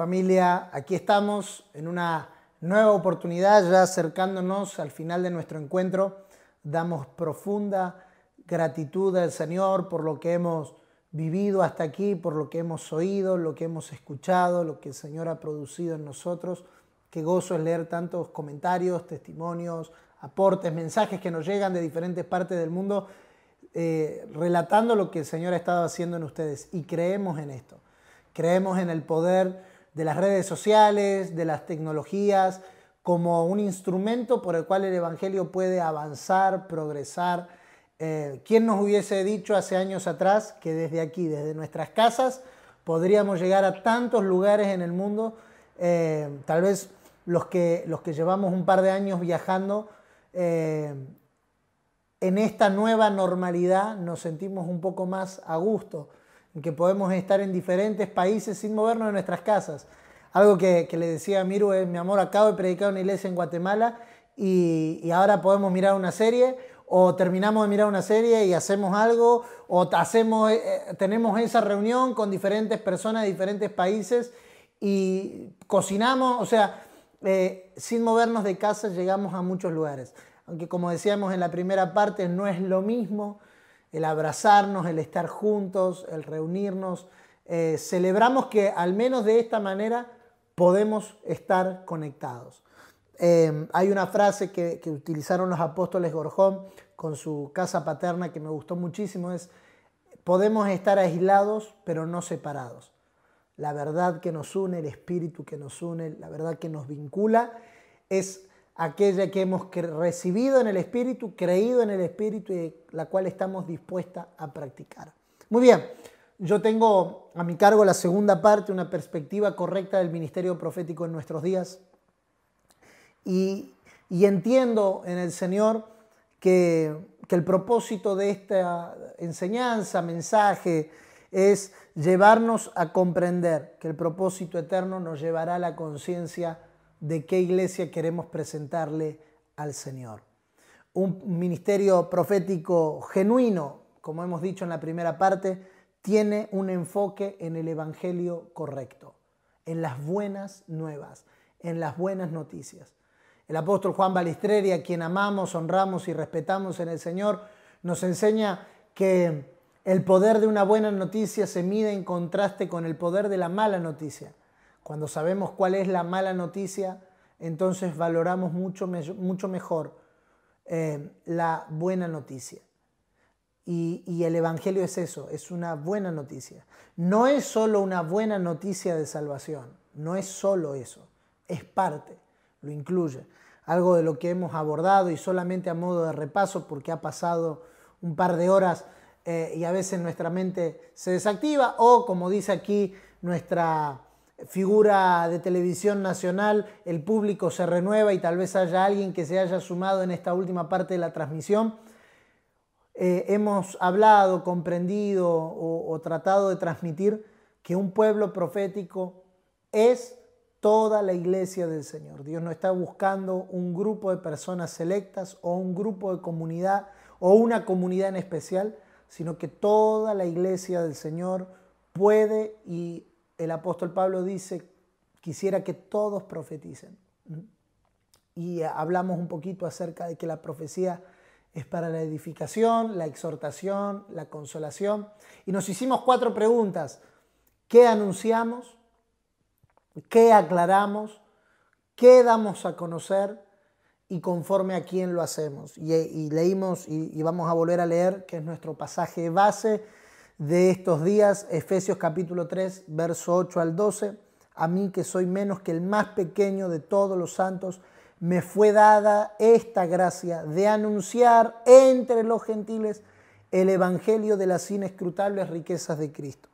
Familia, aquí estamos en una nueva oportunidad, ya acercándonos al final de nuestro encuentro. Damos profunda gratitud al Señor por lo que hemos vivido hasta aquí, por lo que hemos oído, lo que hemos escuchado, lo que el Señor ha producido en nosotros. Qué gozo es leer tantos comentarios, testimonios, aportes, mensajes que nos llegan de diferentes partes del mundo, eh, relatando lo que el Señor ha estado haciendo en ustedes. Y creemos en esto. Creemos en el poder de las redes sociales, de las tecnologías, como un instrumento por el cual el Evangelio puede avanzar, progresar. Eh, ¿Quién nos hubiese dicho hace años atrás que desde aquí, desde nuestras casas, podríamos llegar a tantos lugares en el mundo? Eh, tal vez los que, los que llevamos un par de años viajando, eh, en esta nueva normalidad nos sentimos un poco más a gusto que podemos estar en diferentes países sin movernos de nuestras casas. Algo que, que le decía a Miru eh, mi amor, acabo de predicar una iglesia en Guatemala y, y, ahora podemos mirar una serie, o terminamos de mirar una serie y hacemos algo, o hacemos, eh, eh, tenemos esa reunión con diferentes personas de diferentes países y cocinamos, o sea, sin movernos de casa llegamos a muchos lugares. Aunque como decíamos en la primera parte, no es lo mismo el abrazarnos, el estar juntos, el reunirnos. Eh, celebramos que al menos de esta manera podemos estar conectados. Em, hay una frase que, utilizaron los apóstoles Gorjón con su casa paterna que me gustó muchísimo, es, podemos estar aislados pero no separados. La verdad que nos une, el espíritu que nos une, la verdad que nos vincula, es aquella que hemos recibido en el Espíritu, creído en el Espíritu y la cual estamos dispuestas a practicar. Muy bien, yo tengo a mi cargo la segunda parte, una perspectiva correcta del ministerio profético en nuestros días. Y, entiendo en el Señor que, que el propósito de esta enseñanza, mensaje, es llevarnos a comprender que el propósito eterno nos llevará a la conciencia de qué iglesia queremos presentarle al Señor. Un ministerio profético genuino, como hemos dicho en la primera parte, tiene un enfoque en el Evangelio correcto, en las buenas nuevas, en las buenas noticias. El apóstol Juan Balistreri, a quien amamos, honramos y respetamos en el Señor, nos enseña que el poder de una buena noticia se mide en contraste con el poder de la mala noticia. Cuando sabemos cuál es la mala noticia, entonces valoramos mucho, mucho mejor eh, la buena noticia. Y, el Evangelio es eso, es una buena noticia. No es solo una buena noticia de salvación, no es solo eso, es parte, lo incluye. Algo de lo que hemos abordado y solamente a modo de repaso porque ha pasado un par de horas eh, y a veces nuestra mente se desactiva o como dice aquí nuestra figura de televisión nacional, el público se renueva y tal vez haya alguien que se haya sumado en esta última parte de la transmisión. Eh, hemos hablado, comprendido o tratado de transmitir que un pueblo profético es toda la iglesia del Señor. Dios no está buscando un grupo de personas selectas o un grupo de comunidad o una comunidad en especial, sino que toda la iglesia del Señor puede y el apóstol Pablo dice, quisiera que todos profeticen. Y eh, hablamos un poquito acerca de que la profecía es para la edificación, la exhortación, la consolación. Y nos hicimos cuatro preguntas. ¿Qué anunciamos? ¿Qué aclaramos? ¿Qué damos a conocer? Y conforme a quién lo hacemos. Y, eh, leímos y, y vamos a volver a leer, que es nuestro pasaje base de estos días, Efesios capítulo 3, verso 8 al 12, a mí que soy menos que el más pequeño de todos los santos, me fue dada esta gracia de anunciar entre los gentiles el Evangelio de las inescrutables riquezas de Cristo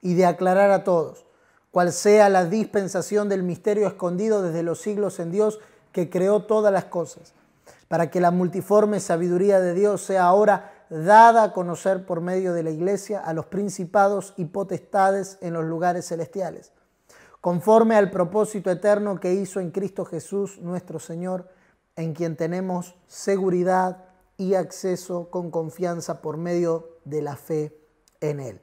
y de aclarar a todos cuál sea la dispensación del misterio escondido desde los siglos en Dios que creó todas las cosas, para que la multiforme sabiduría de Dios sea ahora dada a conocer por medio de la Iglesia a los principados y potestades en los lugares celestiales, conforme al propósito eterno que hizo en Cristo Jesús nuestro Señor, en quien tenemos seguridad y acceso con confianza por medio de la fe en Él.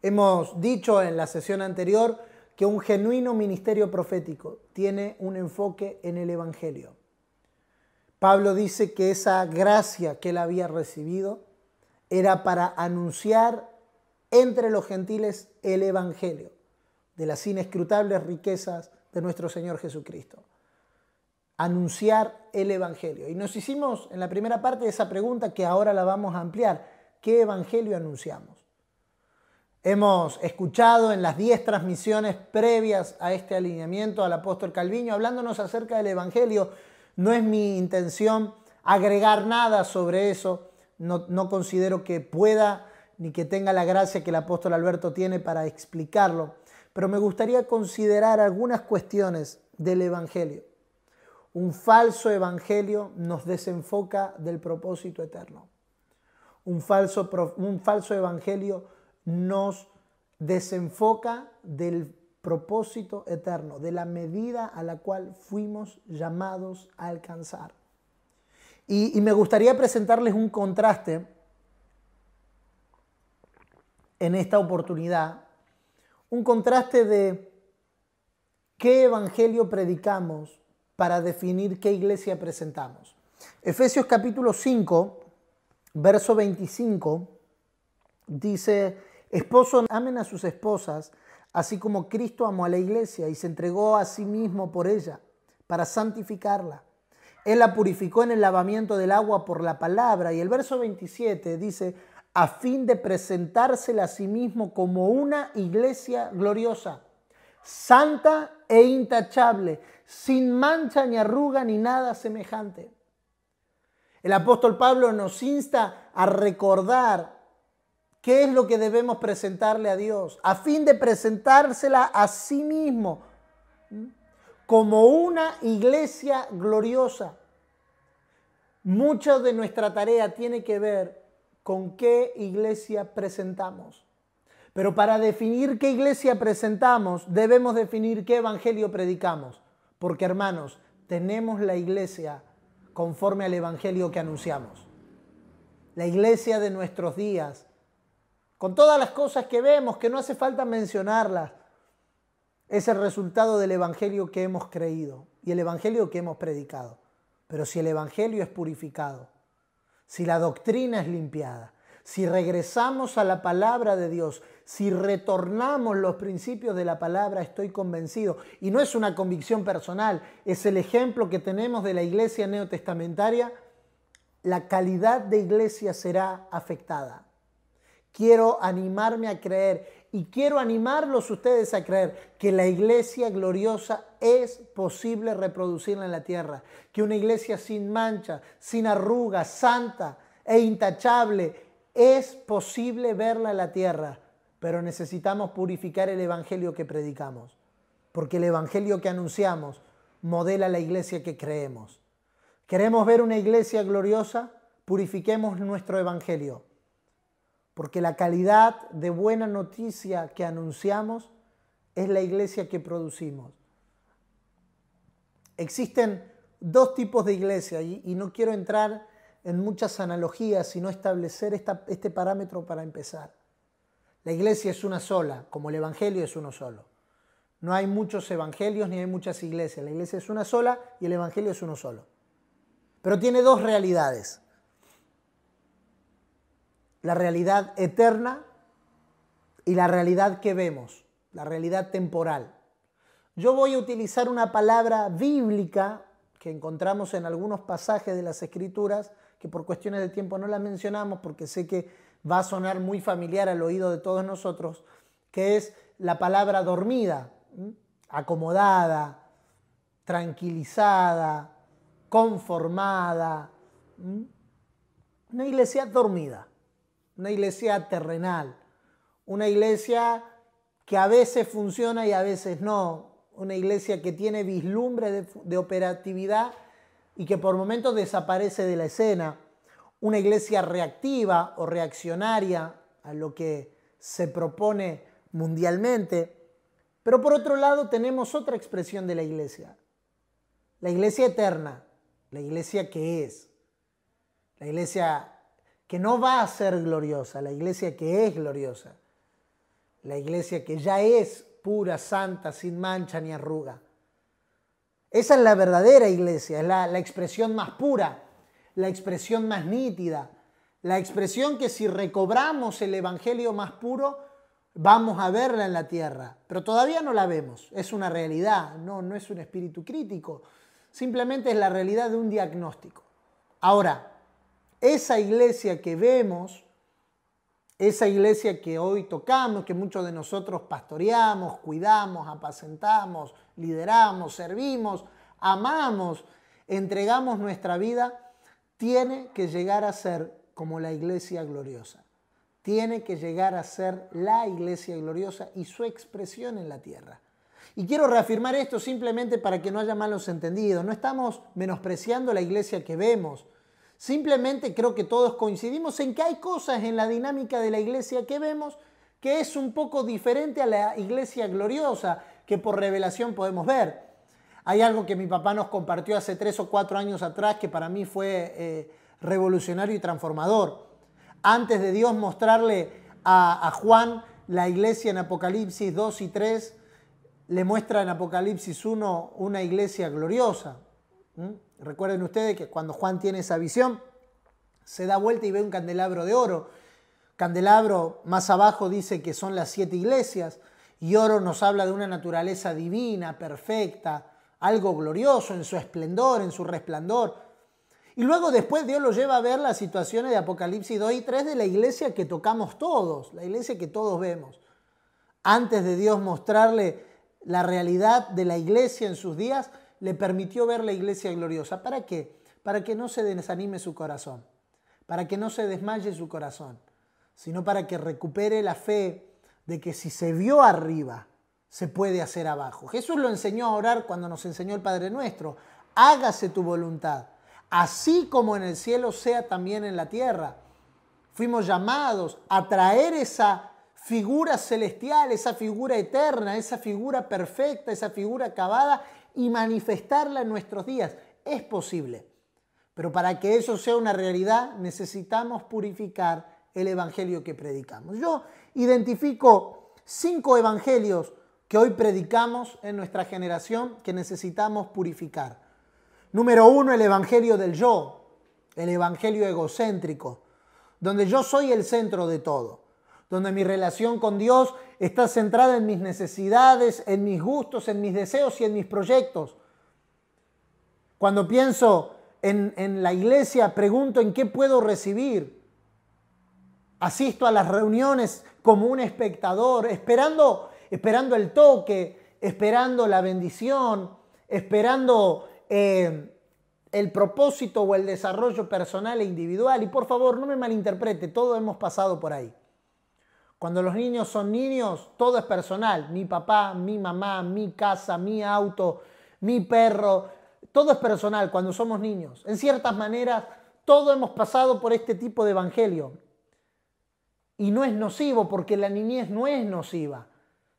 Hemos dicho en la sesión anterior que un genuino ministerio profético tiene un enfoque en el Evangelio. Pablo dice que esa gracia que él había recibido era para anunciar entre los gentiles el Evangelio de las inescrutables riquezas de nuestro Señor Jesucristo. Anunciar el Evangelio. Y nos hicimos en la primera parte de esa pregunta que ahora la vamos a ampliar. ¿Qué Evangelio anunciamos? Hemos escuchado en las 10 transmisiones previas a este alineamiento al apóstol Calviño hablándonos acerca del Evangelio no es mi intención agregar nada sobre eso. No, considero que pueda ni que tenga la gracia que el apóstol Alberto tiene para explicarlo. Pero me gustaría considerar algunas cuestiones del Evangelio. Un falso Evangelio nos desenfoca del propósito eterno. Un falso, un falso Evangelio nos desenfoca del propósito eterno, de la medida a la cual fuimos llamados a alcanzar. Y, me gustaría presentarles un contraste en esta oportunidad, un contraste de qué evangelio predicamos para definir qué iglesia presentamos. Efesios capítulo 5, verso 25, dice, esposos amen a sus esposas, así como Cristo amó a la iglesia y se entregó a sí mismo por ella, para santificarla. Él la purificó en el lavamiento del agua por la palabra y el verso 27 dice, a fin de presentársela a sí mismo como una iglesia gloriosa, santa e intachable, sin mancha ni arruga ni nada semejante. El apóstol Pablo nos insta a recordar ¿Qué es lo que debemos presentarle a Dios? A fin de presentársela a sí mismo como una iglesia gloriosa. Mucha de nuestra tarea tiene que ver con qué iglesia presentamos. Pero para definir qué iglesia presentamos, debemos definir qué evangelio predicamos. Porque hermanos, tenemos la iglesia conforme al evangelio que anunciamos. La iglesia de nuestros días con todas las cosas que vemos, que no hace falta mencionarlas, es el resultado del Evangelio que hemos creído y el Evangelio que hemos predicado. Pero si el Evangelio es purificado, si la doctrina es limpiada, si regresamos a la palabra de Dios, si retornamos los principios de la palabra, estoy convencido. Y no es una convicción personal, es el ejemplo que tenemos de la iglesia neotestamentaria. La calidad de iglesia será afectada. Quiero animarme a creer y quiero animarlos ustedes a creer que la iglesia gloriosa es posible reproducirla en la tierra, que una iglesia sin mancha, sin arruga, santa e intachable, es posible verla en la tierra, pero necesitamos purificar el evangelio que predicamos, porque el evangelio que anunciamos modela la iglesia que creemos. ¿Queremos ver una iglesia gloriosa? Purifiquemos nuestro evangelio porque la calidad de buena noticia que anunciamos es la iglesia que producimos. Existen dos tipos de iglesia y, no quiero entrar en muchas analogías, sino establecer este parámetro para empezar. La iglesia es una sola, como el Evangelio es uno solo. No hay muchos evangelios ni hay muchas iglesias. La iglesia es una sola y el Evangelio es uno solo. Pero tiene dos realidades la realidad eterna y la realidad que vemos, la realidad temporal. Yo voy a utilizar una palabra bíblica que encontramos en algunos pasajes de las Escrituras, que por cuestiones de tiempo no la mencionamos porque sé que va a sonar muy familiar al oído de todos nosotros, que es la palabra dormida, acomodada, tranquilizada, conformada. Una iglesia dormida una iglesia terrenal, una iglesia que a veces funciona y a veces no, una iglesia que tiene vislumbre de, operatividad y que por momentos desaparece de la escena, una iglesia reactiva o reaccionaria a lo que se propone mundialmente. Pero por otro lado tenemos otra expresión de la iglesia, la iglesia eterna, la iglesia que es, la iglesia que no va a ser gloriosa, la iglesia que es gloriosa, la iglesia que ya es pura, santa, sin mancha ni arruga. Esa es la verdadera iglesia, es la, la expresión más pura, la expresión más nítida, la expresión que si recobramos el Evangelio más puro, vamos a verla en la tierra, pero todavía no la vemos, es una realidad, no, no es un espíritu crítico, simplemente es la realidad de un diagnóstico. Ahora, esa iglesia que vemos, esa iglesia que hoy tocamos, que muchos de nosotros pastoreamos, cuidamos, apacentamos, lideramos, servimos, amamos, entregamos nuestra vida, tiene que llegar a ser como la iglesia gloriosa. Tiene que llegar a ser la iglesia gloriosa y su expresión en la tierra. Y quiero reafirmar esto simplemente para que no haya malos entendidos. No estamos menospreciando la iglesia que vemos. Simplemente creo que todos coincidimos en que hay cosas en la dinámica de la iglesia que vemos que es un poco diferente a la iglesia gloriosa que por revelación podemos ver. Hay algo que mi papá nos compartió hace tres o cuatro años atrás que para mí fue eh, revolucionario y transformador. Antes de Dios mostrarle a, a Juan la iglesia en Apocalipsis 2 y 3, le muestra en Apocalipsis 1 una iglesia gloriosa, ¿Mm? Recuerden ustedes que cuando Juan tiene esa visión, se da vuelta y ve un candelabro de oro. Candelabro más abajo dice que son las siete iglesias y oro nos habla de una naturaleza divina, perfecta, algo glorioso en su esplendor, en su resplandor. Y luego después Dios lo lleva a ver las situaciones de Apocalipsis 2 y 3 de la iglesia que tocamos todos, la iglesia que todos vemos. Antes de Dios mostrarle la realidad de la iglesia en sus días, le permitió ver la iglesia gloriosa. ¿Para qué? Para que no se desanime su corazón, para que no se desmaye su corazón, sino para que recupere la fe de que si se vio arriba, se puede hacer abajo. Jesús lo enseñó a orar cuando nos enseñó el Padre Nuestro. Hágase tu voluntad, así como en el cielo sea también en la tierra. Fuimos llamados a traer esa figura celestial, esa figura eterna, esa figura perfecta, esa figura acabada y manifestarla en nuestros días. Es posible. Pero para que eso sea una realidad necesitamos purificar el Evangelio que predicamos. Yo identifico cinco Evangelios que hoy predicamos en nuestra generación que necesitamos purificar. Número uno, el Evangelio del yo, el Evangelio egocéntrico, donde yo soy el centro de todo donde mi relación con Dios está centrada en mis necesidades, en mis gustos, en mis deseos y en mis proyectos. Cuando pienso en, la iglesia, pregunto en qué puedo recibir. Asisto a las reuniones como un espectador, esperando, esperando el toque, esperando la bendición, esperando eh, el propósito o el desarrollo personal e individual. Y por favor, no me malinterprete, todos hemos pasado por ahí. Cuando los niños son niños, todo es personal. Mi papá, mi mamá, mi casa, mi auto, mi perro, todo es personal cuando somos niños. En ciertas maneras, todos hemos pasado por este tipo de evangelio. Y no es nocivo porque la niñez no es nociva.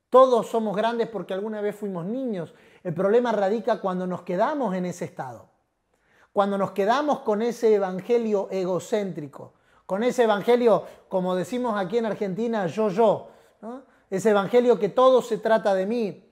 Todos somos grandes porque alguna vez fuimos niños. El problema radica cuando nos quedamos en ese estado. Cuando nos quedamos con ese evangelio egocéntrico con ese evangelio, como decimos aquí en Argentina, yo, yo. Ese evangelio que todo se trata de mí,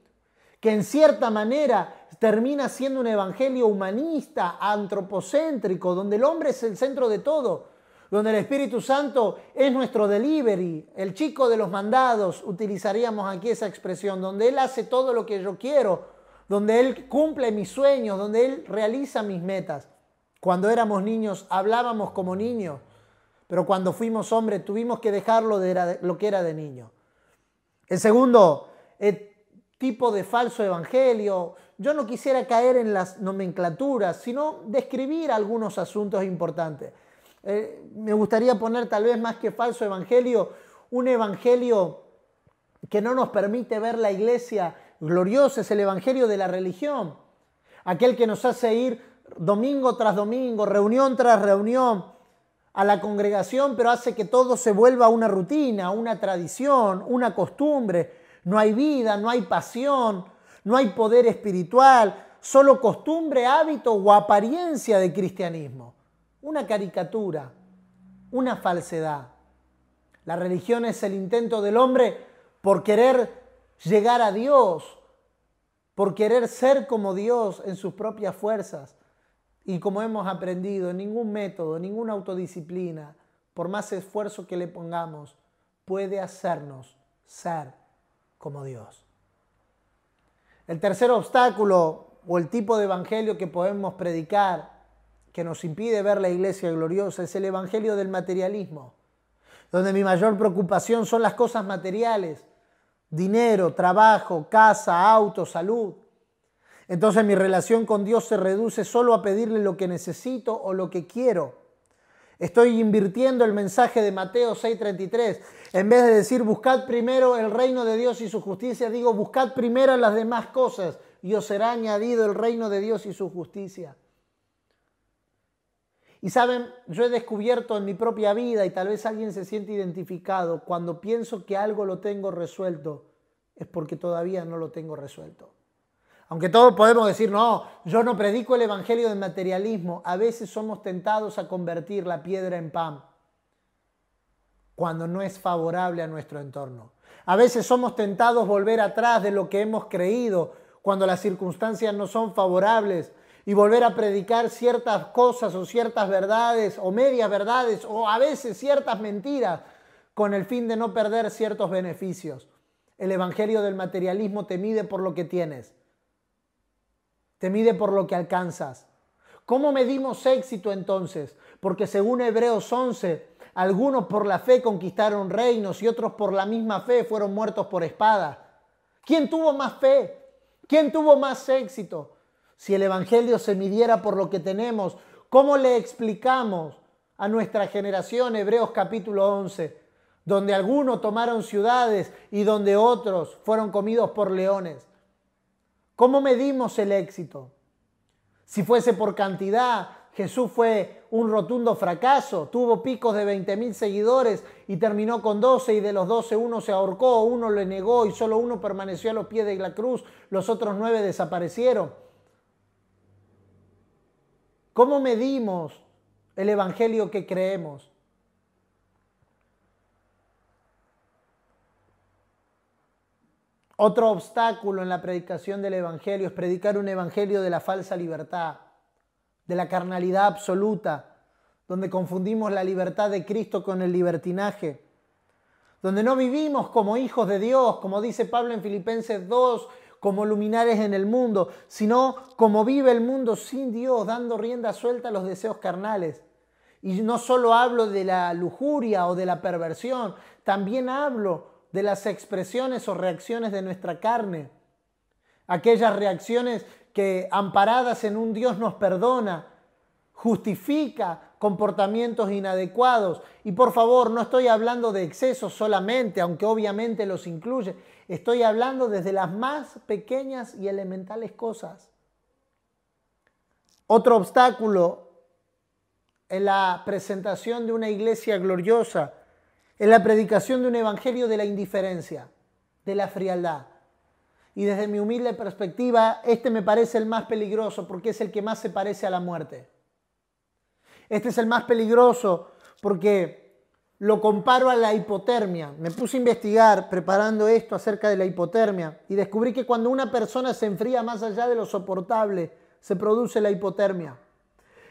que en cierta manera termina siendo un evangelio humanista, antropocéntrico, donde el hombre es el centro de todo, donde el Espíritu Santo es nuestro delivery, el chico de los mandados, utilizaríamos aquí esa expresión, donde Él hace todo lo que yo quiero, donde Él cumple mis sueños, donde Él realiza mis metas. Cuando éramos niños hablábamos como niños, pero cuando fuimos hombres tuvimos que dejarlo de lo que era de niño. El segundo eh, tipo de falso evangelio, yo no quisiera caer en las nomenclaturas, sino describir algunos asuntos importantes. Eh, me gustaría poner tal vez más que falso evangelio, un evangelio que no nos permite ver la iglesia gloriosa, es el evangelio de la religión, aquel que nos hace ir domingo tras domingo, reunión tras reunión, a la congregación, pero hace que todo se vuelva una rutina, una tradición, una costumbre. No hay vida, no hay pasión, no hay poder espiritual, solo costumbre, hábito o apariencia de cristianismo. Una caricatura, una falsedad. La religión es el intento del hombre por querer llegar a Dios, por querer ser como Dios en sus propias fuerzas, y como hemos aprendido, ningún método, ninguna autodisciplina, por más esfuerzo que le pongamos, puede hacernos ser como Dios. El tercer obstáculo o el tipo de evangelio que podemos predicar que nos impide ver la iglesia gloriosa es el evangelio del materialismo, donde mi mayor preocupación son las cosas materiales, dinero, trabajo, casa, auto, salud. Entonces mi relación con Dios se reduce solo a pedirle lo que necesito o lo que quiero. Estoy invirtiendo el mensaje de Mateo 6:33. En vez de decir buscad primero el reino de Dios y su justicia, digo buscad primero las demás cosas y os será añadido el reino de Dios y su justicia. Y saben, yo he descubierto en mi propia vida y tal vez alguien se siente identificado cuando pienso que algo lo tengo resuelto, es porque todavía no lo tengo resuelto. Aunque todos podemos decir, no, yo no predico el evangelio del materialismo, a veces somos tentados a convertir la piedra en pan cuando no es favorable a nuestro entorno. A veces somos tentados a volver atrás de lo que hemos creído cuando las circunstancias no son favorables y volver a predicar ciertas cosas o ciertas verdades o medias verdades o a veces ciertas mentiras con el fin de no perder ciertos beneficios. El Evangelio del materialismo te mide por lo que tienes te mide por lo que alcanzas. ¿Cómo medimos éxito entonces? Porque según Hebreos 11, algunos por la fe conquistaron reinos y otros por la misma fe fueron muertos por espada. ¿Quién tuvo más fe? ¿Quién tuvo más éxito? Si el Evangelio se midiera por lo que tenemos, ¿cómo le explicamos a nuestra generación Hebreos capítulo 11, donde algunos tomaron ciudades y donde otros fueron comidos por leones? ¿Cómo medimos el éxito? Si fuese por cantidad, Jesús fue un rotundo fracaso, tuvo picos de 20.000 seguidores y terminó con 12 y de los 12 uno se ahorcó, uno le negó y solo uno permaneció a los pies de la cruz, los otros nueve desaparecieron. ¿Cómo medimos el Evangelio que creemos? Otro obstáculo en la predicación del Evangelio es predicar un Evangelio de la falsa libertad, de la carnalidad absoluta, donde confundimos la libertad de Cristo con el libertinaje, donde no vivimos como hijos de Dios, como dice Pablo en Filipenses 2, como luminares en el mundo, sino como vive el mundo sin Dios, dando rienda suelta a los deseos carnales. Y no solo hablo de la lujuria o de la perversión, también hablo de las expresiones o reacciones de nuestra carne. Aquellas reacciones que amparadas en un Dios nos perdona, justifica comportamientos inadecuados. Y por favor, no estoy hablando de excesos solamente, aunque obviamente los incluye. Estoy hablando desde las más pequeñas y elementales cosas. Otro obstáculo en la presentación de una iglesia gloriosa es la predicación de un evangelio de la indiferencia, de la frialdad. Y desde mi humilde perspectiva, este me parece el más peligroso porque es el que más se parece a la muerte. Este es el más peligroso porque lo comparo a la hipotermia. Me puse a investigar preparando esto acerca de la hipotermia y descubrí que cuando una persona se enfría más allá de lo soportable, se produce la hipotermia.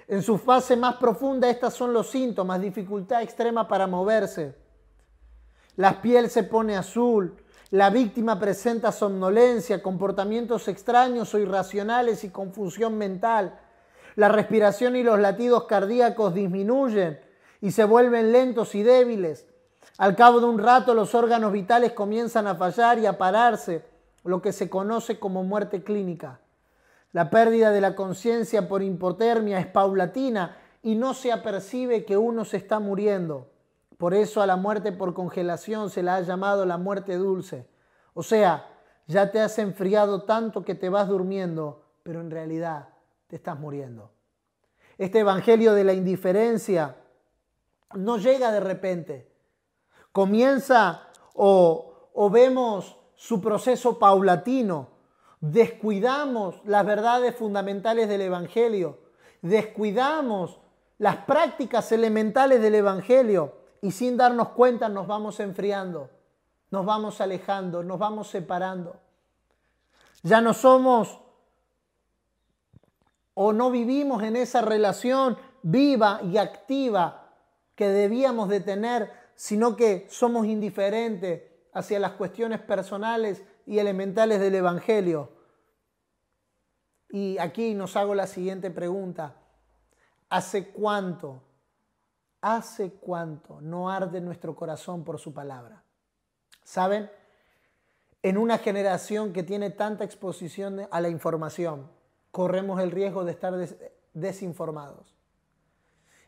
En su fase más profunda, estos son los síntomas, dificultad extrema para moverse, la piel se pone azul, la víctima presenta somnolencia, comportamientos extraños o irracionales y confusión mental. La respiración y los latidos cardíacos disminuyen y se vuelven lentos y débiles. Al cabo de un rato los órganos vitales comienzan a fallar y a pararse, lo que se conoce como muerte clínica. La pérdida de la conciencia por hipotermia es paulatina y no se apercibe que uno se está muriendo. Por eso a la muerte por congelación se la ha llamado la muerte dulce. O sea, ya te has enfriado tanto que te vas durmiendo, pero en realidad te estás muriendo. Este evangelio de la indiferencia no llega de repente. Comienza o, o vemos su proceso paulatino. Descuidamos las verdades fundamentales del evangelio. Descuidamos las prácticas elementales del evangelio y sin darnos cuenta nos vamos enfriando, nos vamos alejando, nos vamos separando. Ya no somos o no vivimos en esa relación viva y activa que debíamos de tener, sino que somos indiferentes hacia las cuestiones personales y elementales del Evangelio. Y aquí nos hago la siguiente pregunta. ¿Hace cuánto hace cuánto no arde nuestro corazón por su palabra. ¿Saben? En una generación que tiene tanta exposición a la información, corremos el riesgo de estar desinformados.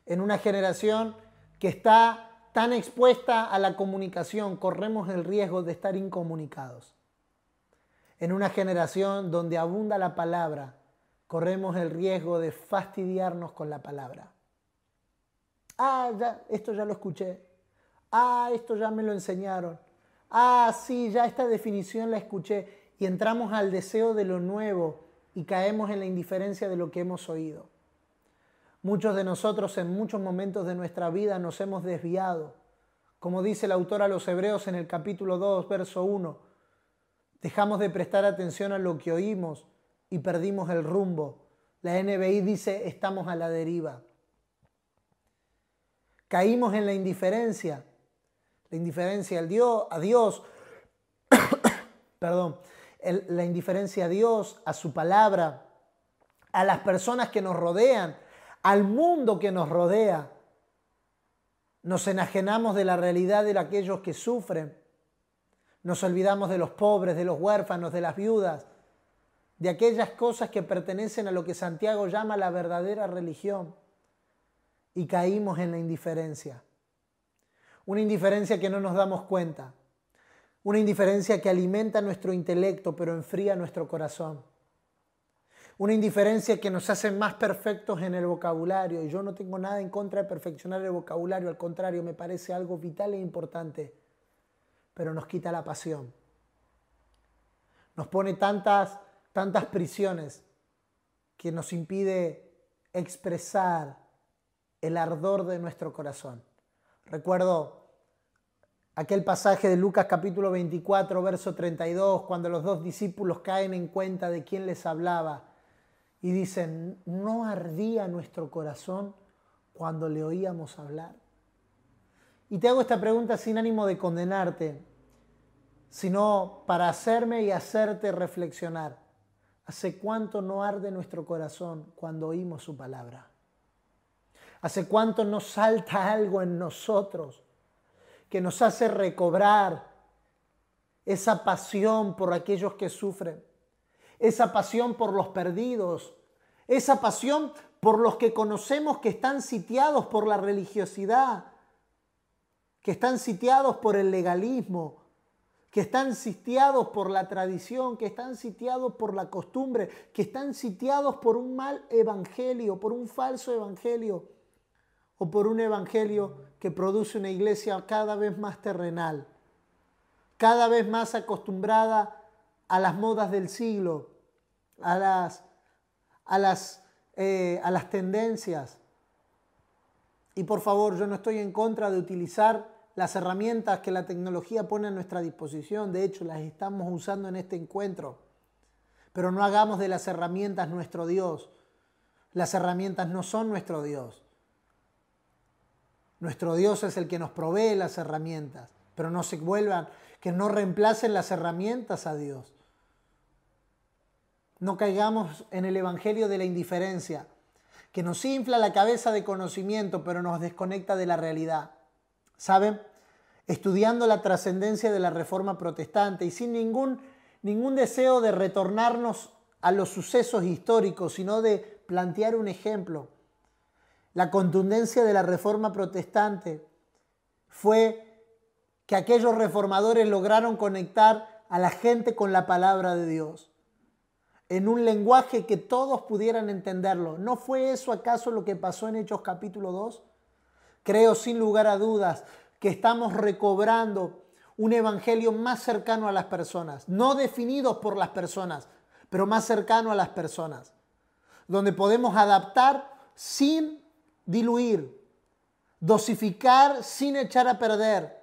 En una generación que está tan expuesta a la comunicación, corremos el riesgo de estar incomunicados. En una generación donde abunda la palabra, corremos el riesgo de fastidiarnos con la palabra ah, esto ya lo escuché, ah, esto ya me lo enseñaron, ah, sí, ya esta definición la escuché, y entramos al deseo de lo nuevo y caemos en la indiferencia de lo que hemos oído. Muchos de nosotros en muchos momentos de nuestra vida nos hemos desviado. Como dice el autor a los Hebreos en el capítulo 2, verso 1, dejamos de prestar atención a lo que oímos y perdimos el rumbo. La NBI dice, estamos a la deriva. Caímos en la indiferencia, la indiferencia al Dios, a Dios, perdón, la indiferencia a Dios, a su palabra, a las personas que nos rodean, al mundo que nos rodea. Nos enajenamos de la realidad de aquellos que sufren. Nos olvidamos de los pobres, de los huérfanos, de las viudas, de aquellas cosas que pertenecen a lo que Santiago llama la verdadera religión y caímos en la indiferencia. Una indiferencia que no nos damos cuenta. Una indiferencia que alimenta nuestro intelecto pero enfría nuestro corazón. Una indiferencia que nos hace más perfectos en el vocabulario. Y yo no tengo nada en contra de perfeccionar el vocabulario, al contrario, me parece algo vital e importante. Pero nos quita la pasión. Nos pone tantas, tantas prisiones que nos impide expresar el ardor de nuestro corazón. Recuerdo aquel pasaje de Lucas capítulo 24, verso 32, cuando los dos discípulos caen en cuenta de quién les hablaba y dicen, no ardía nuestro corazón cuando le oíamos hablar. Y te hago esta pregunta sin ánimo de condenarte, sino para hacerme y hacerte reflexionar. ¿Hace cuánto no arde nuestro corazón cuando oímos su palabra? ¿Hace cuánto nos salta algo en nosotros que nos hace recobrar esa pasión por aquellos que sufren, esa pasión por los perdidos, esa pasión por los que conocemos que están sitiados por la religiosidad, que están sitiados por el legalismo, que están sitiados por la tradición, que están sitiados por la costumbre, que están sitiados por un mal evangelio, por un falso evangelio o por un evangelio que produce una iglesia cada vez más terrenal, cada vez más acostumbrada a las modas del siglo, a las, a las, eh, a las tendencias. Y por favor, yo no estoy en contra de utilizar las herramientas que la tecnología pone a nuestra disposición, de hecho las estamos usando en este encuentro, pero no hagamos de las herramientas nuestro Dios. Las herramientas no son nuestro Dios. Nuestro Dios es el que nos provee las herramientas, pero no se vuelvan, que no reemplacen las herramientas a Dios. No caigamos en el Evangelio de la indiferencia, que nos infla la cabeza de conocimiento, pero nos desconecta de la realidad. ¿Saben? Estudiando la trascendencia de la reforma protestante y sin ningún, ningún deseo de retornarnos a los sucesos históricos, sino de plantear un ejemplo la contundencia de la reforma protestante fue que aquellos reformadores lograron conectar a la gente con la palabra de Dios, en un lenguaje que todos pudieran entenderlo. ¿No fue eso acaso lo que pasó en Hechos capítulo 2? Creo sin lugar a dudas que estamos recobrando un evangelio más cercano a las personas, no definidos por las personas, pero más cercano a las personas, donde podemos adaptar sin diluir, dosificar sin echar a perder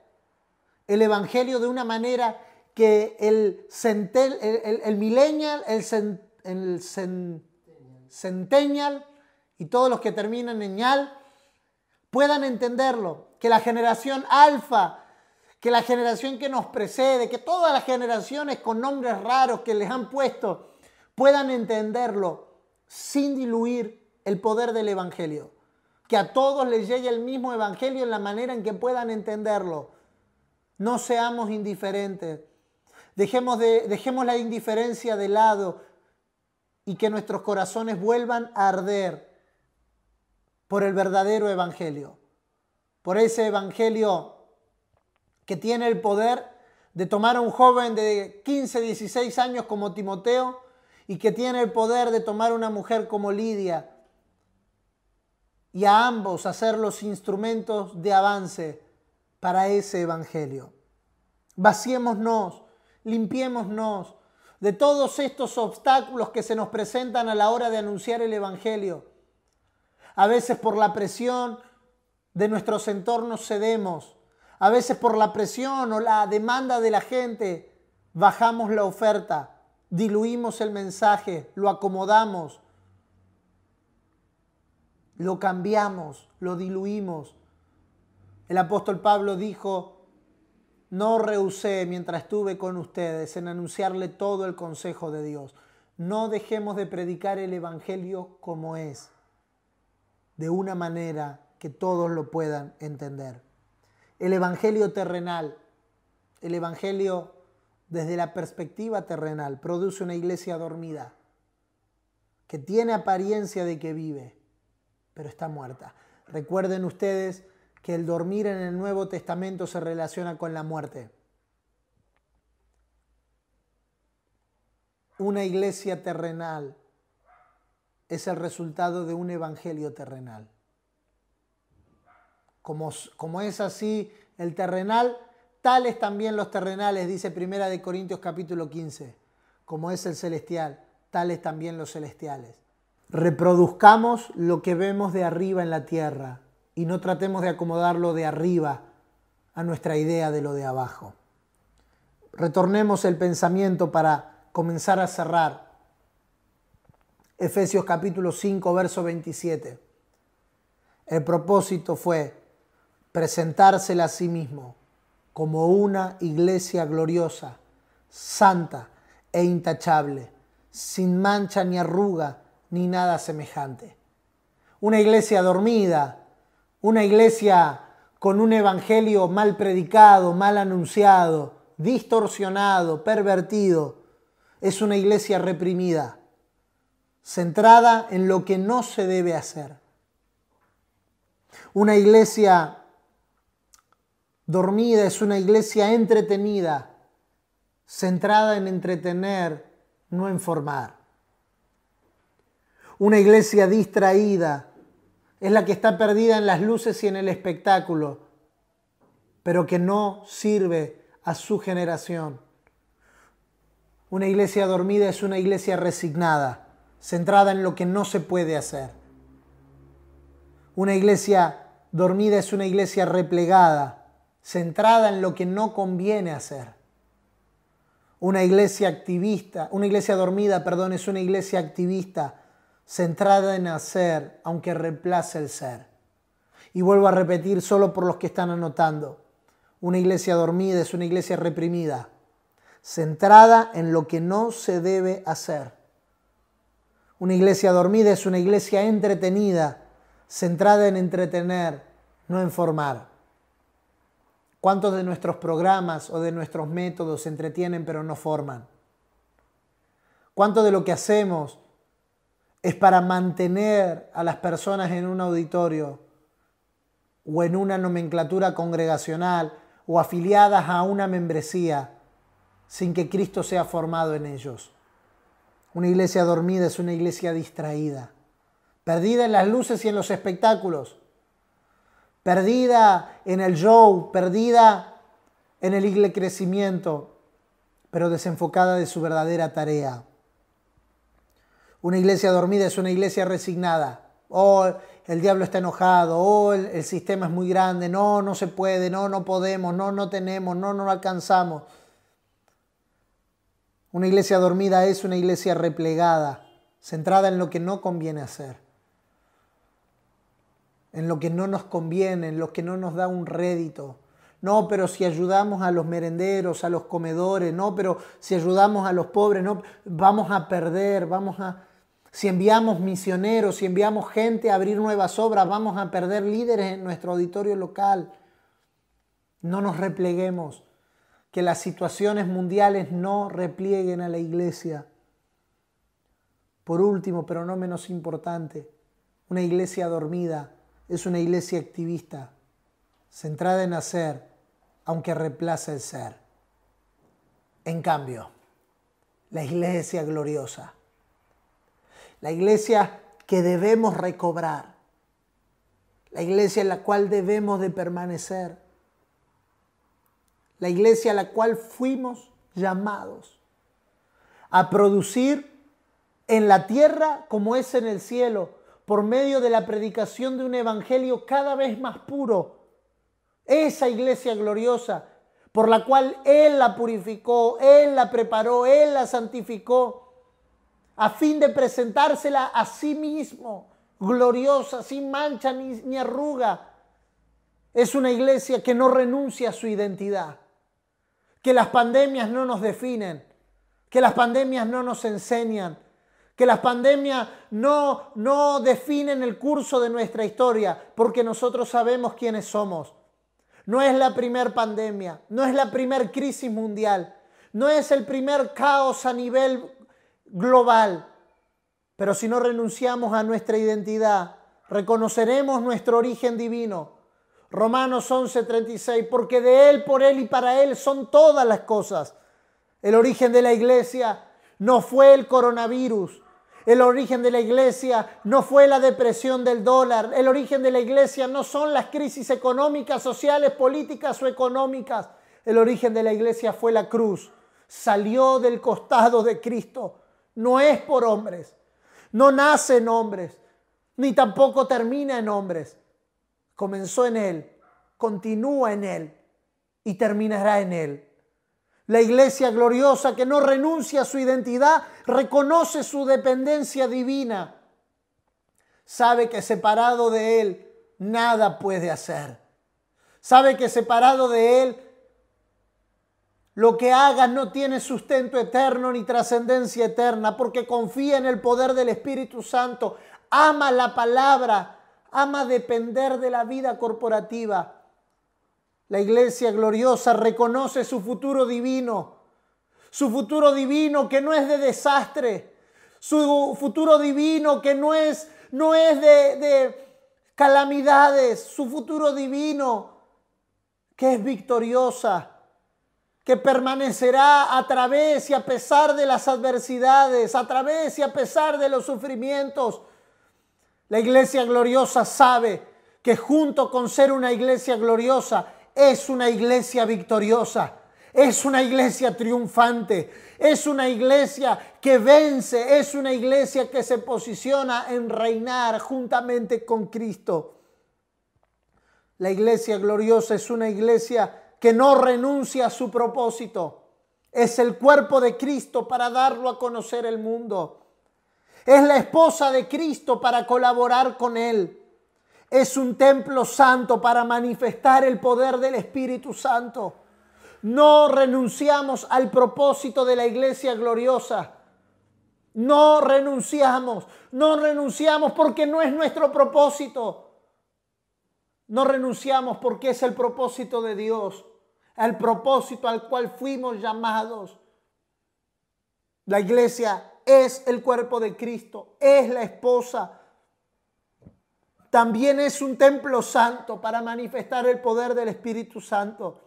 el Evangelio de una manera que el, centel, el, el, y todos los que terminan en ñal puedan entenderlo, que la generación alfa, que la generación que nos precede, que todas las generaciones con nombres raros que les han puesto, puedan entenderlo sin diluir el poder del Evangelio que a todos les llegue el mismo Evangelio en la manera en que puedan entenderlo. No seamos indiferentes. Dejemos, dejemos la indiferencia de lado y que nuestros corazones vuelvan a arder por el verdadero Evangelio, por ese Evangelio que tiene el poder de tomar a un joven de 15, 16 años como Timoteo y que tiene el poder de tomar a una mujer como Lidia y a ambos hacer los instrumentos de avance para ese Evangelio. Vaciémonos, limpiémonos de todos estos obstáculos que se nos presentan a la hora de anunciar el Evangelio. A veces por la presión de nuestros entornos cedemos, a veces por la presión o la demanda de la gente bajamos la oferta, diluimos el mensaje, lo acomodamos lo cambiamos, lo diluimos. El apóstol Pablo dijo, no rehusé mientras estuve con ustedes en anunciarle todo el consejo de Dios. No dejemos de predicar el Evangelio como es, de una manera que todos lo puedan entender. El Evangelio terrenal, el Evangelio desde la perspectiva terrenal, produce una iglesia dormida, que tiene apariencia de que vive, pero está muerta. Recuerden ustedes que el dormir en el Nuevo Testamento se relaciona con la muerte. Una iglesia terrenal es el resultado de un evangelio terrenal. Como, como, es así el terrenal, tales también los terrenales, dice Primera de Corintios capítulo 15. Como es el celestial, tales también los celestiales reproduzcamos lo que vemos de arriba en la tierra y no tratemos de acomodarlo de arriba a nuestra idea de lo de abajo. Retornemos el pensamiento para comenzar a cerrar. Efesios capítulo 5, verso 27. El propósito fue presentársela a sí mismo como una iglesia gloriosa, santa e intachable, sin mancha ni arruga, ni nada semejante. Una iglesia dormida, una iglesia con un evangelio mal predicado, mal anunciado, distorsionado, pervertido, es una iglesia reprimida, centrada en lo que no se debe hacer. Una iglesia dormida es una iglesia entretenida, centrada en entretener, no en formar. Una iglesia distraída es la que está perdida en las luces y en el espectáculo, pero que no sirve a su generación. Una iglesia dormida es una iglesia resignada, centrada en lo que no se puede hacer. Una iglesia dormida es una iglesia replegada, centrada en lo que no conviene hacer. Una iglesia activista, una iglesia dormida, perdón, es una iglesia activista, centrada en hacer, aunque reemplace el ser. Y vuelvo a repetir solo por los que están anotando. Una iglesia dormida es una iglesia reprimida, centrada en lo que no se debe hacer. Una iglesia dormida es una iglesia entretenida, centrada en entretener, no en formar. ¿Cuántos de nuestros programas o de nuestros métodos entretienen pero no forman? ¿Cuánto de lo que hacemos es para mantener a las personas en un auditorio o en una nomenclatura congregacional o afiliadas a una membresía sin que Cristo sea formado en ellos. Una iglesia dormida es una iglesia distraída, perdida en las luces y en los espectáculos, perdida en el show, perdida en el crecimiento, pero desenfocada de su verdadera tarea. Una iglesia dormida es una iglesia resignada. Oh, el diablo está enojado, oh, el, sistema es muy grande, no, no se puede, no, no podemos, no, no tenemos, no, no alcanzamos. Una iglesia dormida es una iglesia replegada, centrada en lo que no conviene hacer, en lo que no nos conviene, en lo que no nos da un rédito. No, pero si ayudamos a los merenderos, a los comedores, no, pero si ayudamos a los pobres, no, vamos a perder, vamos a... Si enviamos misioneros, si enviamos gente a abrir nuevas obras, vamos a perder líderes en nuestro auditorio local. No nos repleguemos. Que las situaciones mundiales no replieguen a la iglesia. Por último, pero no menos importante, una iglesia dormida es una iglesia activista, centrada en hacer, aunque reemplaza el ser. En cambio, la iglesia gloriosa la iglesia que debemos recobrar. La iglesia en la cual debemos de permanecer. La iglesia a la cual fuimos llamados a producir en la tierra como es en el cielo, por medio de la predicación de un evangelio cada vez más puro. Esa iglesia gloriosa por la cual Él la purificó, Él la preparó, Él la santificó a fin de presentársela a sí mismo, gloriosa, sin mancha ni, arruga. Es una iglesia que no renuncia a su identidad, que las pandemias no nos definen, que las pandemias no nos enseñan, que las pandemias no, no definen el curso de nuestra historia, porque nosotros sabemos quiénes somos. No es la primer pandemia, no es la primer crisis mundial, no es el primer caos a nivel global. Pero si no renunciamos a nuestra identidad, reconoceremos nuestro origen divino. Romanos 11:36, porque de Él, por Él y para Él son todas las cosas. El origen de la iglesia no fue el coronavirus. El origen de la iglesia no fue la depresión del dólar. El origen de la iglesia no son las crisis económicas, sociales, políticas o económicas. El origen de la iglesia fue la cruz. Salió del costado de Cristo no es por hombres. No nace en hombres. Ni tampoco termina en hombres. Comenzó en Él. Continúa en Él. Y terminará en Él. La iglesia gloriosa que no renuncia a su identidad reconoce su dependencia divina. Sabe que separado de Él nada puede hacer. Sabe que separado de Él lo que hagas no tiene sustento eterno ni trascendencia eterna, porque confía en el poder del Espíritu Santo, ama la palabra, ama depender de la vida corporativa. La iglesia gloriosa reconoce su futuro divino, su futuro divino que no es de desastre, su futuro divino que no es, no es de, de calamidades, su futuro divino que es victoriosa que permanecerá a través y a pesar de las adversidades, a través y a pesar de los sufrimientos. La iglesia gloriosa sabe que junto con ser una iglesia gloriosa, es una iglesia victoriosa, es una iglesia triunfante, es una iglesia que vence, es una iglesia que se posiciona en reinar juntamente con Cristo. La iglesia gloriosa es una iglesia que no renuncia a su propósito. Es el cuerpo de Cristo para darlo a conocer el mundo. Es la esposa de Cristo para colaborar con Él. Es un templo santo para manifestar el poder del Espíritu Santo. No renunciamos al propósito de la iglesia gloriosa. No renunciamos, no renunciamos porque no es nuestro propósito. No renunciamos porque es el propósito de Dios, el propósito al cual fuimos llamados. La iglesia es el cuerpo de Cristo, es la esposa. También es un templo santo para manifestar el poder del Espíritu Santo.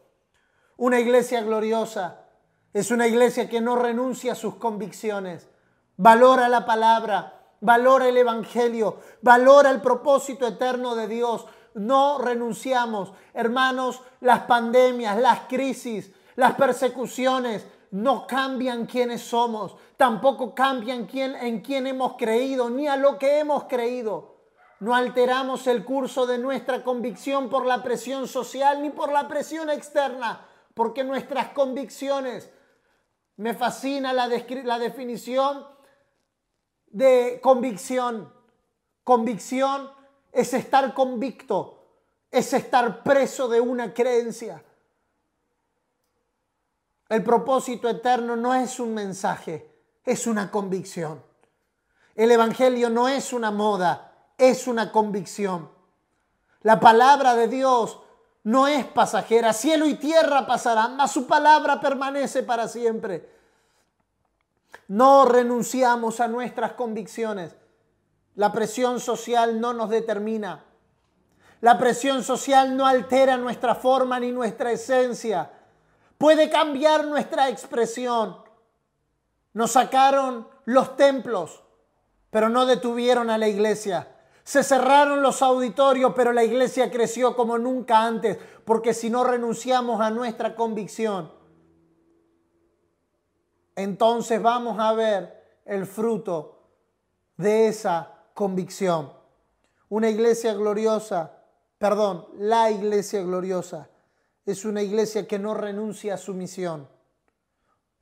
Una iglesia gloriosa es una iglesia que no renuncia a sus convicciones, valora la palabra, valora el Evangelio, valora el propósito eterno de Dios, no renunciamos. Hermanos, las pandemias, las crisis, las persecuciones no cambian quiénes somos, tampoco cambian en quién hemos creído, ni a lo que hemos creído. No alteramos el curso de nuestra convicción por la presión social ni por la presión externa, porque nuestras convicciones, me fascina la, la definición de convicción. Convicción es estar convicto, es estar preso de una creencia. El propósito eterno no es un mensaje, es una convicción. El Evangelio no es una moda, es una convicción. La palabra de Dios no es pasajera. Cielo y tierra pasarán, mas su palabra permanece para siempre. No renunciamos a nuestras convicciones. La presión social no nos determina. La presión social no altera nuestra forma ni nuestra esencia. Puede cambiar nuestra expresión. Nos sacaron los templos, pero no detuvieron a la iglesia. Se cerraron los auditorios, pero la iglesia creció como nunca antes, porque si no renunciamos a nuestra convicción, entonces vamos a ver el fruto de esa convicción. Una iglesia gloriosa, perdón, la iglesia gloriosa es una iglesia que no renuncia a su misión.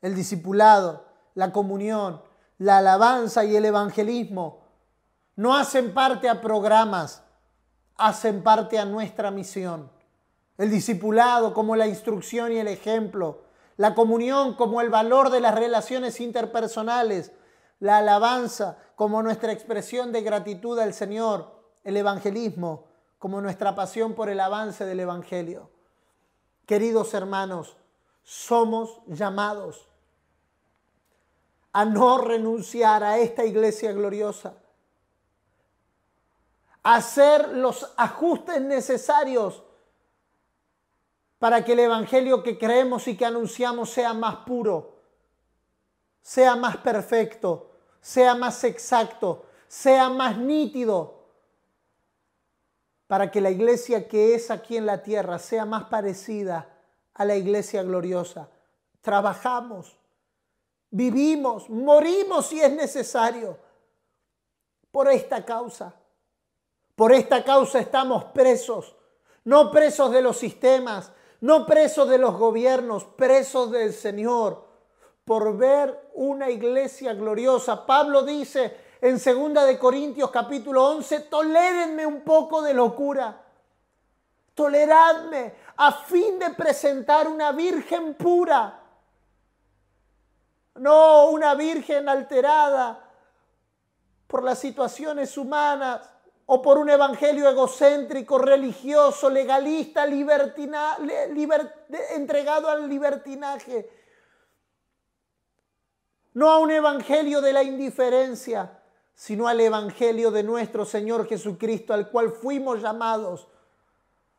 El discipulado, la comunión, la alabanza y el evangelismo no hacen parte a programas, hacen parte a nuestra misión. El discipulado como la instrucción y el ejemplo, la comunión como el valor de las relaciones interpersonales, la alabanza como nuestra expresión de gratitud al Señor, el evangelismo, como nuestra pasión por el avance del Evangelio. Queridos hermanos, somos llamados a no renunciar a esta iglesia gloriosa, a hacer los ajustes necesarios para que el Evangelio que creemos y que anunciamos sea más puro, sea más perfecto, sea más exacto, sea más nítido, para que la iglesia que es aquí en la tierra sea más parecida a la iglesia gloriosa. Trabajamos, vivimos, morimos si es necesario por esta causa. Por esta causa estamos presos, no presos de los sistemas, no presos de los gobiernos, presos del Señor por ver una iglesia gloriosa. Pablo dice en 2 de Corintios capítulo 11, tolérenme un poco de locura. Toleradme a fin de presentar una virgen pura. No una virgen alterada por las situaciones humanas o por un evangelio egocéntrico, religioso, legalista, libertina, entregado al libertinaje no a un evangelio de la indiferencia, sino al evangelio de nuestro Señor Jesucristo, al cual fuimos llamados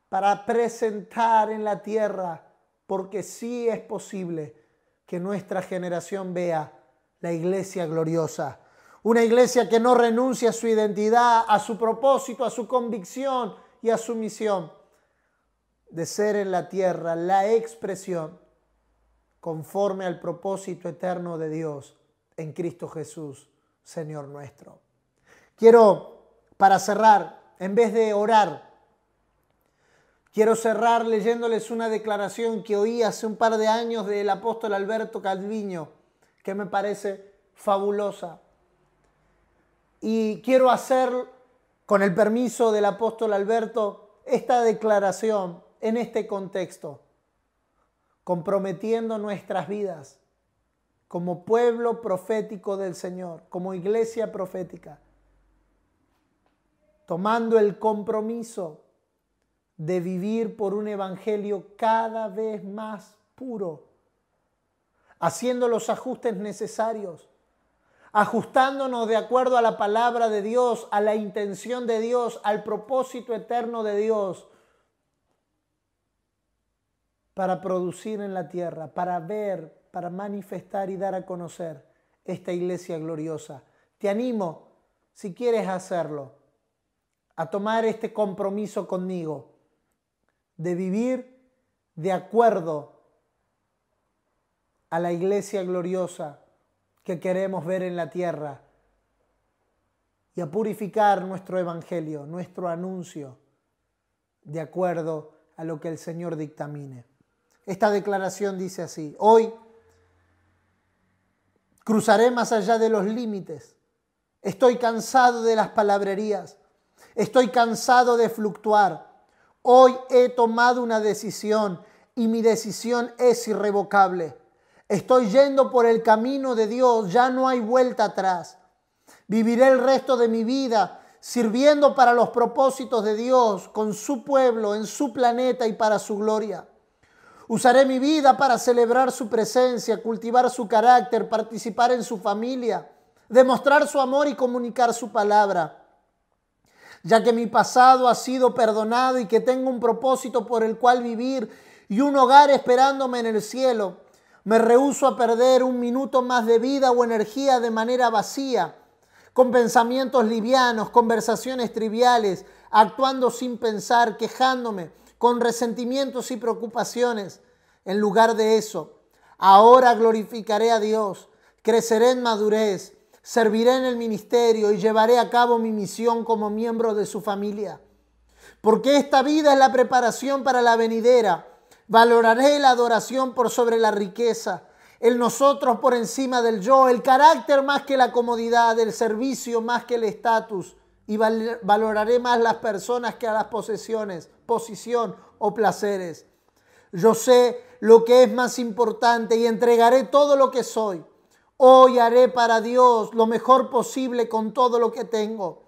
para presentar en la tierra, porque sí es posible que nuestra generación vea la iglesia gloriosa. Una iglesia que no renuncia a su identidad, a su propósito, a su convicción y a su misión de ser en la tierra la expresión conforme al propósito eterno de Dios en Cristo Jesús, Señor nuestro. Quiero, para cerrar, en vez de orar, quiero cerrar leyéndoles una declaración que oí hace un par de años del apóstol Alberto Calviño, que me parece fabulosa. Y quiero hacer, con el permiso del apóstol Alberto, esta declaración en este contexto comprometiendo nuestras vidas como pueblo profético del Señor, como iglesia profética, tomando el compromiso de vivir por un evangelio cada vez más puro, haciendo los ajustes necesarios, ajustándonos de acuerdo a la palabra de Dios, a la intención de Dios, al propósito eterno de Dios, para producir en la tierra, para ver, para manifestar y dar a conocer esta iglesia gloriosa. Te animo, si quieres hacerlo, a tomar este compromiso conmigo de vivir de acuerdo a la iglesia gloriosa que queremos ver en la tierra y a purificar nuestro evangelio, nuestro anuncio, de acuerdo a lo que el Señor dictamine. Esta declaración dice así, hoy cruzaré más allá de los límites, estoy cansado de las palabrerías, estoy cansado de fluctuar, hoy he tomado una decisión y mi decisión es irrevocable. Estoy yendo por el camino de Dios, ya no hay vuelta atrás. Viviré el resto de mi vida sirviendo para los propósitos de Dios, con su pueblo, en su planeta y para su gloria. Usaré mi vida para celebrar su presencia, cultivar su carácter, participar en su familia, demostrar su amor y comunicar su palabra. Ya que mi pasado ha sido perdonado y que tengo un propósito por el cual vivir y un hogar esperándome en el cielo, me rehúso a perder un minuto más de vida o energía de manera vacía, con pensamientos livianos, conversaciones triviales, actuando sin pensar, quejándome con resentimientos y preocupaciones. En lugar de eso, ahora glorificaré a Dios, creceré en madurez, serviré en el ministerio y llevaré a cabo mi misión como miembro de su familia. Porque esta vida es la preparación para la venidera. Valoraré la adoración por sobre la riqueza, el nosotros por encima del yo, el carácter más que la comodidad, el servicio más que el estatus, y valoraré más las personas que a las posesiones posición o placeres. Yo sé lo que es más importante y entregaré todo lo que soy. Hoy haré para Dios lo mejor posible con todo lo que tengo.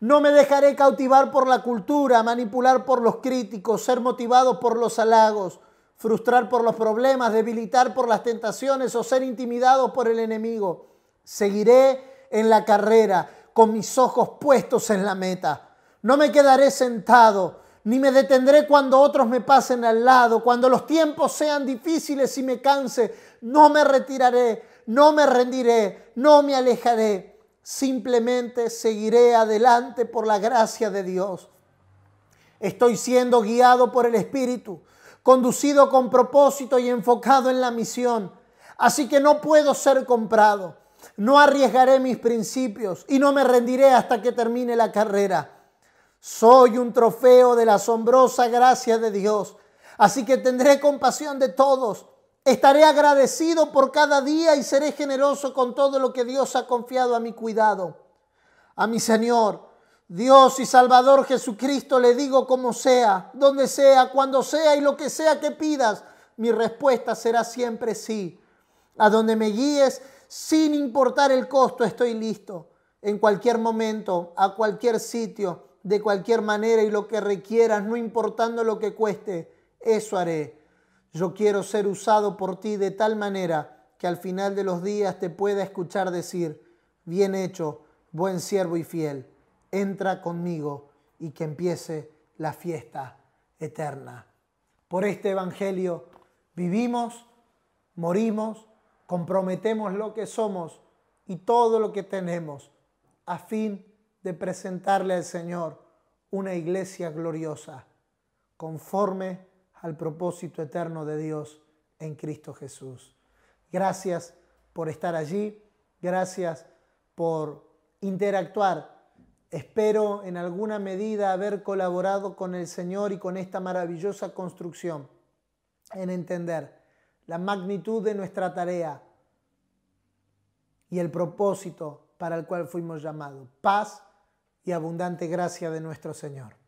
No me dejaré cautivar por la cultura, manipular por los críticos, ser motivado por los halagos, frustrar por los problemas, debilitar por las tentaciones o ser intimidado por el enemigo. Seguiré en la carrera con mis ojos puestos en la meta. No me quedaré sentado ni me detendré cuando otros me pasen al lado, cuando los tiempos sean difíciles y me canse, no me retiraré, no me rendiré, no me alejaré, simplemente seguiré adelante por la gracia de Dios. Estoy siendo guiado por el Espíritu, conducido con propósito y enfocado en la misión, así que no puedo ser comprado. No arriesgaré mis principios y no me rendiré hasta que termine la carrera. Soy un trofeo de la asombrosa gracia de Dios. Así que tendré compasión de todos. Estaré agradecido por cada día y seré generoso con todo lo que Dios ha confiado a mi cuidado. A mi Señor, Dios y Salvador Jesucristo le digo como sea, donde sea, cuando sea y lo que sea que pidas, mi respuesta será siempre sí. A donde me guíes, sin importar el costo, estoy listo. En cualquier momento, a cualquier sitio, de cualquier manera y lo que requieras, no importando lo que cueste, eso haré. Yo quiero ser usado por ti de tal manera que al final de los días te pueda escuchar decir, bien hecho, buen siervo y fiel, entra conmigo y que empiece la fiesta eterna. Por este Evangelio vivimos, morimos, comprometemos lo que somos y todo lo que tenemos a fin de presentarle al Señor una iglesia gloriosa, conforme al propósito eterno de Dios en Cristo Jesús. Gracias por estar allí, gracias por interactuar. Espero en alguna medida haber colaborado con el Señor y con esta maravillosa construcción en entender la magnitud de nuestra tarea y el propósito para el cual fuimos llamados. Paz y abundante gracia de nuestro Señor.